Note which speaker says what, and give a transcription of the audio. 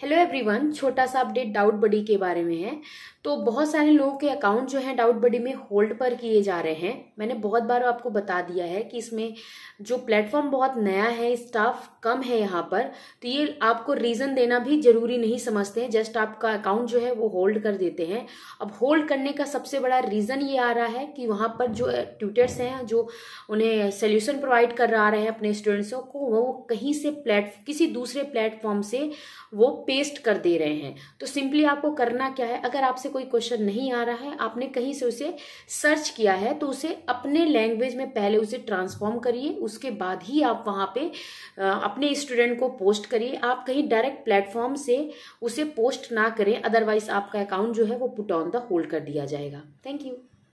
Speaker 1: hello everyone छोटा सा update doubt बडी के बारे में है तो बहुत सारे लोगों के अकाउंट जो हैं डाउट बडी में होल्ड पर किए जा रहे हैं मैंने बहुत बार आपको बता दिया है कि इसमें जो प्लेटफॉर्म बहुत नया है स्टाफ कम है यहाँ पर तो ये आपको रीज़न देना भी ज़रूरी नहीं समझते हैं जस्ट आपका अकाउंट जो है वो होल्ड कर देते हैं अब होल्ड करने का सबसे बड़ा रीज़न ये आ रहा है कि वहाँ पर जो ट्यूटर्स हैं जो उन्हें सोल्यूशन प्रोवाइड कर रहा है अपने स्टूडेंट्सों को वो कहीं से प्लेट किसी दूसरे प्लेटफॉर्म से वो पेस्ट कर दे रहे हैं तो सिंपली आपको करना क्या है अगर आपसे कोई क्वेश्चन नहीं आ रहा है आपने कहीं से उसे सर्च किया है तो उसे अपने लैंग्वेज में पहले उसे ट्रांसफॉर्म करिए उसके बाद ही आप वहाँ पे अपने स्टूडेंट को पोस्ट करिए आप कहीं डायरेक्ट प्लेटफॉर्म से उसे पोस्ट ना करें अदरवाइज आपका अकाउंट जो है वो पुट ऑन द होल्ड कर दिया
Speaker 2: जाएगा
Speaker 3: थैंक यू